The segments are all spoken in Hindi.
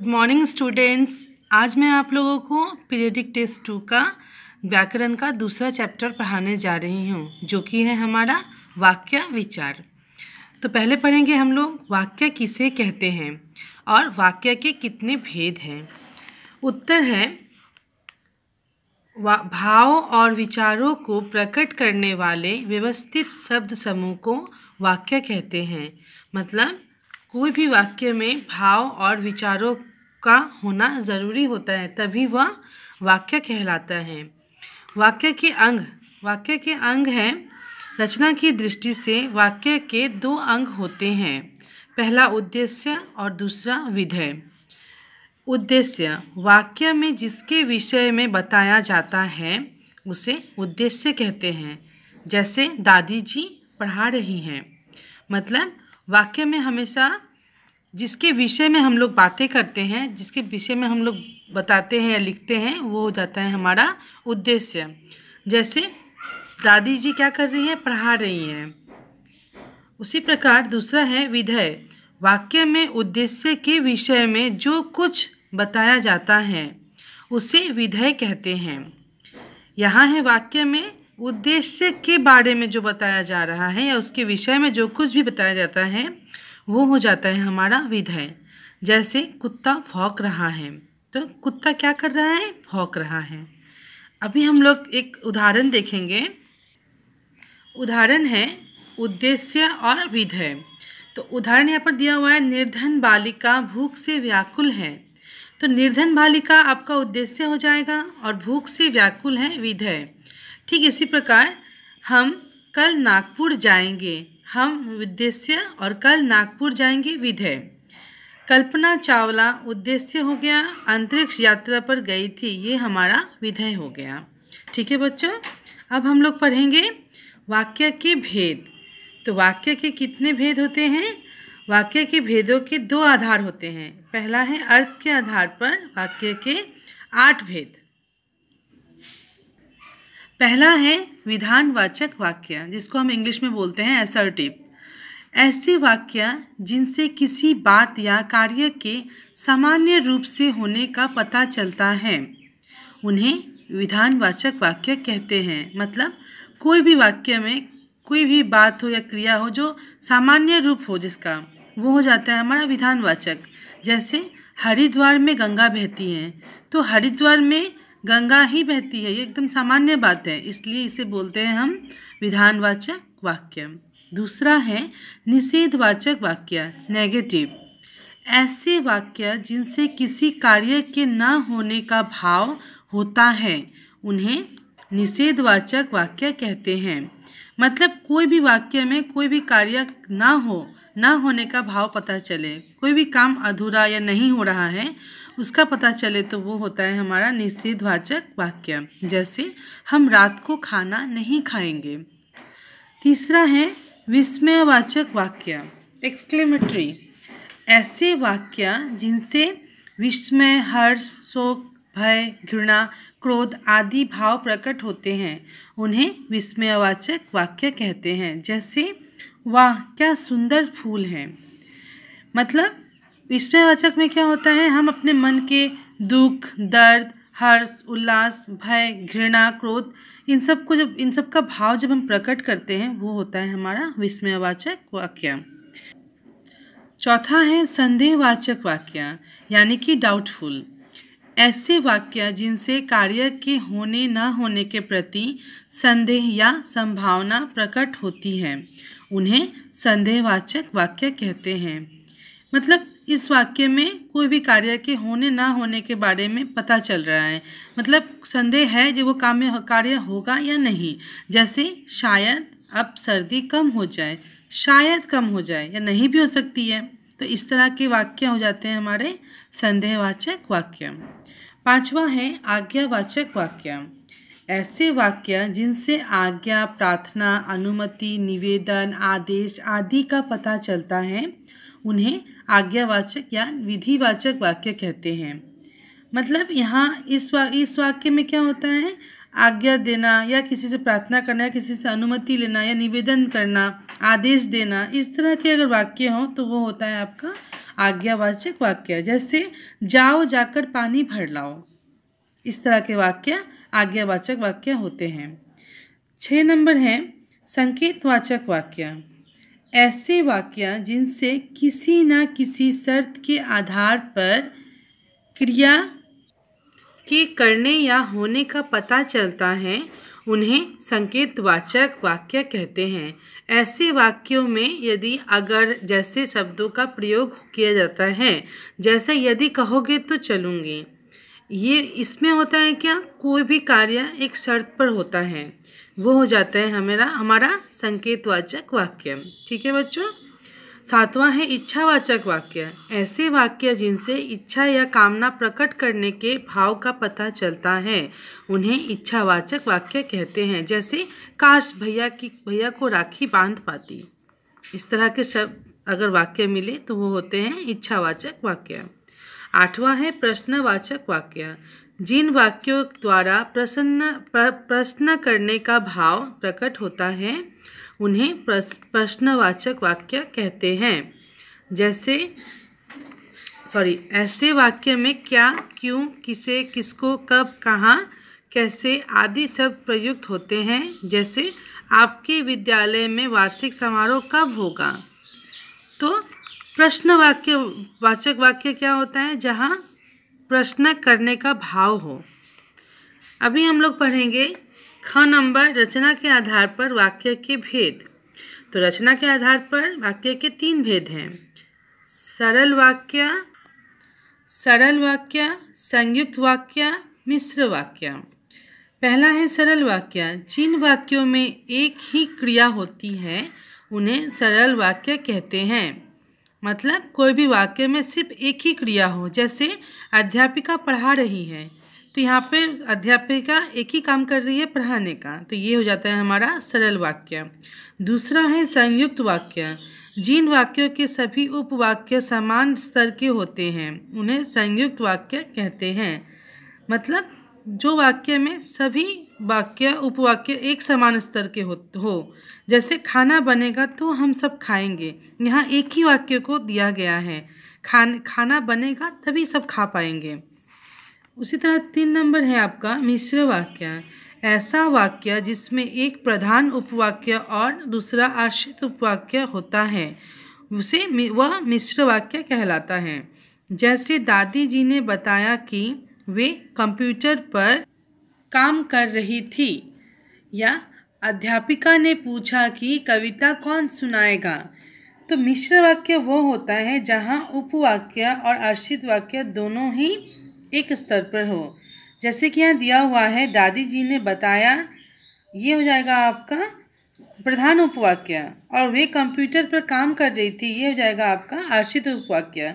गुड मॉर्निंग स्टूडेंट्स आज मैं आप लोगों को पीरियडिक टेस्ट टू का व्याकरण का दूसरा चैप्टर पढ़ाने जा रही हूँ जो कि है हमारा वाक्य विचार तो पहले पढ़ेंगे हम लोग वाक्य किसे कहते हैं और वाक्य के कितने भेद हैं उत्तर है भाव और विचारों को प्रकट करने वाले व्यवस्थित शब्द समूह को वाक्य कहते हैं मतलब कोई भी वाक्य में भाव और विचारों का होना ज़रूरी होता है तभी वह वाक्य कहलाता है वाक्य के अंग वाक्य के अंग हैं रचना की दृष्टि से वाक्य के दो अंग होते हैं पहला उद्देश्य और दूसरा विधेय उद्देश्य वाक्य में जिसके विषय में बताया जाता है उसे उद्देश्य कहते हैं जैसे दादी जी पढ़ा रही हैं मतलब वाक्य में हमेशा जिसके विषय में हम लोग बातें करते हैं जिसके विषय में हम लोग बताते हैं या लिखते हैं वो हो जाता है हमारा उद्देश्य जैसे दादी जी क्या कर रही हैं पढ़ा रही हैं उसी प्रकार दूसरा है विधेय वाक्य में उद्देश्य के विषय में जो कुछ बताया जाता है उसे विधेय कहते हैं यहाँ है वाक्य में उद्देश्य के बारे में जो बताया जा रहा है या उसके विषय में जो कुछ भी बताया जाता है वो हो जाता है हमारा विधेय जैसे कुत्ता भौंक रहा है तो कुत्ता क्या कर रहा है भौंक रहा है अभी हम लोग एक उदाहरण देखेंगे उदाहरण है उद्देश्य और विधेय तो उदाहरण यहाँ पर दिया हुआ है निर्धन बालिका भूख से व्याकुल है तो निर्धन बालिका आपका उद्देश्य हो जाएगा और भूख से व्याकुल है विधेय ठीक इसी प्रकार हम कल नागपुर जाएंगे हम उद्देश्य और कल नागपुर जाएंगे विधेय कल्पना चावला उद्देश्य हो गया अंतरिक्ष यात्रा पर गई थी ये हमारा विधेय हो गया ठीक है बच्चों अब हम लोग पढ़ेंगे वाक्य के भेद तो वाक्य के कितने भेद होते हैं वाक्य के भेदों के दो आधार होते हैं पहला है अर्थ के आधार पर वाक्य के आठ भेद पहला है विधानवाचक वाक्य जिसको हम इंग्लिश में बोलते हैं एसर्टिव ऐसे वाक्य जिनसे किसी बात या कार्य के सामान्य रूप से होने का पता चलता है उन्हें विधानवाचक वाक्य कहते हैं मतलब कोई भी वाक्य में कोई भी बात हो या क्रिया हो जो सामान्य रूप हो जिसका वो हो जाता है हमारा विधानवाचक जैसे हरिद्वार में गंगा बहती हैं तो हरिद्वार में गंगा ही बहती है ये एकदम सामान्य बात है इसलिए इसे बोलते हैं हम विधानवाचक वाक्य दूसरा है निषेधवाचक वाक्य नेगेटिव ऐसे वाक्य जिनसे किसी कार्य के न होने का भाव होता है उन्हें निषेधवाचक वाक्य कहते हैं मतलब कोई भी वाक्य में कोई भी कार्य ना हो ना होने का भाव पता चले कोई भी काम अधूरा या नहीं हो रहा है उसका पता चले तो वो होता है हमारा निषेधवाचक वाक्य जैसे हम रात को खाना नहीं खाएंगे तीसरा है विस्मयवाचक वाक्य एक्सक्लेमेटरी ऐसे वाक्य जिनसे विस्मय हर्ष शोक भय घृणा क्रोध आदि भाव प्रकट होते हैं उन्हें विस्मयवाचक वाक्य कहते हैं जैसे वाह क्या सुंदर फूल है मतलब विस्मयवाचक में क्या होता है हम अपने मन के दुख दर्द हर्ष उल्लास भय घृणा क्रोध इन सब को जब इन सब का भाव जब हम प्रकट करते हैं वो होता है हमारा विस्मयवाचक वाक्य चौथा है संदेहवाचक वाक्य यानी कि डाउटफुल ऐसे वाक्य जिनसे कार्य के होने न होने के प्रति संदेह या संभावना प्रकट होती है उन्हें संदेहवाचक वाक्य कहते हैं मतलब इस वाक्य में कोई भी कार्य के होने ना होने के बारे में पता चल रहा है मतलब संदेह है जो वो काम में कार्य होगा या नहीं जैसे शायद अब सर्दी कम हो जाए शायद कम हो जाए या नहीं भी हो सकती है तो इस तरह के वाक्य हो जाते हैं हमारे संदेहवाचक वाक्य पांचवा है आज्ञावाचक वाक्य ऐसे वाक्य जिनसे आज्ञा प्रार्थना अनुमति निवेदन आदेश आदि का पता चलता है उन्हें आज्ञावाचक या विधिवाचक वाक्य कहते हैं मतलब यहाँ इस वा, इस वाक्य में क्या होता है आज्ञा देना या किसी से प्रार्थना करना या किसी से अनुमति लेना या निवेदन करना आदेश देना इस तरह के अगर वाक्य हों तो वो होता है आपका आज्ञावाचक वाक्य जैसे जाओ जाकर पानी भर लाओ इस तरह के वाक्य आज्ञावाचक वाक्य होते हैं छः नंबर हैं संकेतवाचक वाक्य ऐसे वाक्य जिनसे किसी न किसी शर्त के आधार पर क्रिया के करने या होने का पता चलता है उन्हें संकेतवाचक वाक्य कहते हैं ऐसे वाक्यों में यदि अगर जैसे शब्दों का प्रयोग किया जाता है जैसे यदि कहोगे तो चलूँगी ये इसमें होता है क्या कोई भी कार्य एक शर्त पर होता है वो हो जाता है हमारा हमारा संकेतवाचक वाक्य ठीक है बच्चों सातवां है इच्छावाचक वाक्य ऐसे वाक्य जिनसे इच्छा या कामना प्रकट करने के भाव का पता चलता है उन्हें इच्छावाचक वाक्य कहते हैं जैसे काश भैया की भैया को राखी बांध पाती इस तरह के शब्द अगर वाक्य मिले तो वो होते हैं इच्छावाचक वाक्य आठवां है प्रश्नवाचक वाक्य जिन वाक्यों द्वारा प्रसन्न प्रश्न करने का भाव प्रकट होता है उन्हें प्रश्नवाचक वाक्य कहते हैं जैसे सॉरी ऐसे वाक्य में क्या क्यों किसे किसको कब कहाँ कैसे आदि सब प्रयुक्त होते हैं जैसे आपके विद्यालय में वार्षिक समारोह कब होगा तो प्रश्न वाक्य वाचक वाक्य क्या होता है जहाँ प्रश्न करने का भाव हो अभी हम लोग पढ़ेंगे ख नंबर रचना के आधार पर वाक्य के भेद तो रचना के आधार पर वाक्य के तीन भेद हैं सरल वाक्य सरल वाक्य संयुक्त वाक्य मिश्र वाक्य पहला है सरल वाक्य जिन वाक्यों में एक ही क्रिया होती है उन्हें सरल वाक्य कहते हैं मतलब कोई भी वाक्य में सिर्फ एक ही क्रिया हो जैसे अध्यापिका पढ़ा रही है तो यहाँ पे अध्यापिका एक ही काम कर रही है पढ़ाने का तो ये हो जाता है हमारा सरल वाक्य दूसरा है संयुक्त वाक्य जिन वाक्यों के सभी उपवाक्य समान स्तर के होते हैं उन्हें संयुक्त वाक्य कहते हैं मतलब जो वाक्य में सभी वाक्य उपवाक्य एक समान स्तर के हो हो जैसे खाना बनेगा तो हम सब खाएंगे यहाँ एक ही वाक्य को दिया गया है खान खाना बनेगा तभी सब खा पाएंगे उसी तरह तीन नंबर है आपका मिश्र वाक्य ऐसा वाक्य जिसमें एक प्रधान उपवाक्य और दूसरा आश्रित उपवाक्य होता है उसे वह मिश्र वाक्य कहलाता है जैसे दादी जी ने बताया कि वे कंप्यूटर पर काम कर रही थी या अध्यापिका ने पूछा कि कविता कौन सुनाएगा तो मिश्र वाक्य वो होता है जहाँ उपवाक्य और अर्शित वाक्य दोनों ही एक स्तर पर हो जैसे कि यहाँ दिया हुआ है दादी जी ने बताया ये हो जाएगा आपका प्रधान उपवाक्य और वे कंप्यूटर पर काम कर रही थी ये हो जाएगा आपका अर्शित उपवाक्य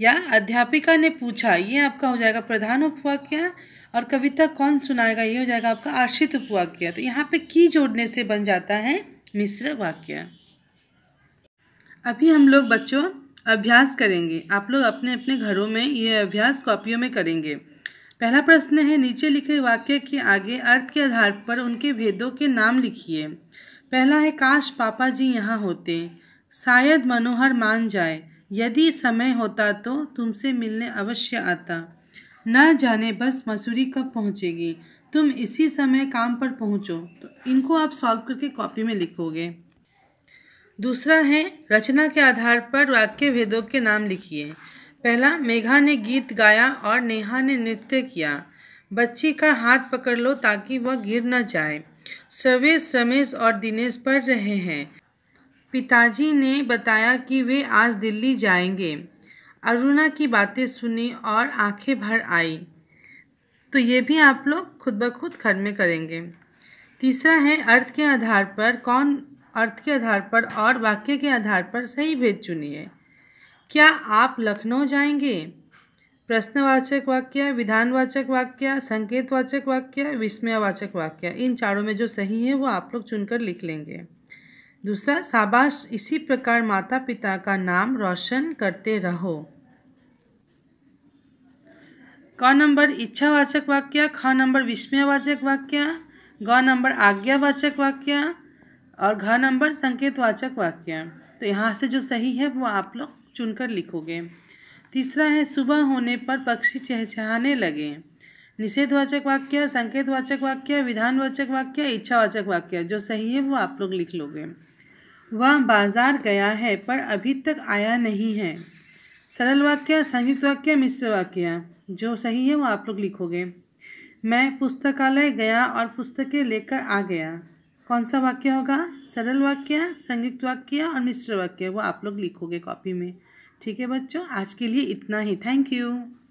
या अध्यापिका ने पूछा ये आपका हो जाएगा प्रधान उपवाक्य और कविता कौन सुनाएगा ये हो जाएगा आपका आश्रित उपवाक्य तो यहाँ पे की जोड़ने से बन जाता है मिश्र वाक्य अभी हम लोग बच्चों अभ्यास करेंगे आप लोग अपने अपने घरों में ये अभ्यास कॉपियों में करेंगे पहला प्रश्न है नीचे लिखे वाक्य के आगे अर्थ के आधार पर उनके भेदों के नाम लिखिए पहला है काश पापा जी यहाँ होते शायद मनोहर मान जाए यदि समय होता तो तुमसे मिलने अवश्य आता न जाने बस मसूरी कब पहुँचेगी तुम इसी समय काम पर पहुँचो तो इनको आप सॉल्व करके कॉपी में लिखोगे दूसरा है रचना के आधार पर वाक्य भेदों के नाम लिखिए पहला मेघा ने गीत गाया और नेहा ने नृत्य किया बच्ची का हाथ पकड़ लो ताकि वह गिर न जाए सर्वेश रमेश और दिनेश पढ़ रहे हैं पिताजी ने बताया कि वे आज दिल्ली जाएंगे अरुणा की बातें सुनी और आंखें भर आई तो ये भी आप लोग खुद ब खुद घर में करेंगे तीसरा है अर्थ के आधार पर कौन अर्थ के आधार पर और वाक्य के आधार पर सही भेद चुनिए क्या आप लखनऊ जाएंगे प्रश्नवाचक वाक्य विधानवाचक वाक्य संकेतवाचक वाक्य विस्मयवाचक वाक्य इन चारों में जो सही है वो आप लोग चुनकर लिख लेंगे दूसरा शाबाश इसी प्रकार माता पिता का नाम रोशन करते रहो क नंबर इच्छावाचक वाक्य ख नंबर विस्मयवाचक वाक्य ग नंबर आज्ञावाचक वाक्य और घ नंबर संकेतवाचक वाक्य तो यहाँ से जो सही है वो आप लोग चुनकर लिखोगे तीसरा है सुबह होने पर पक्षी चहचहाने लगे निषेधवाचक वाक्य संकेतवाचक वाक्य विधानवाचक वाक्य इच्छावाचक वाक्य जो सही है वो आप लोग लिख लोगे वह बाजार गया है पर अभी तक आया नहीं है सरल वाक्य संयुक्त वाक्य मिश्र वाक्य जो सही है वो आप लोग लिखोगे मैं पुस्तकालय गया और पुस्तकें लेकर आ गया कौन सा वाक्य होगा सरल वाक्य संयुक्त वाक्य और मिश्र वाक्य वो आप लोग लिखोगे कॉपी में ठीक है बच्चों आज के लिए इतना ही थैंक यू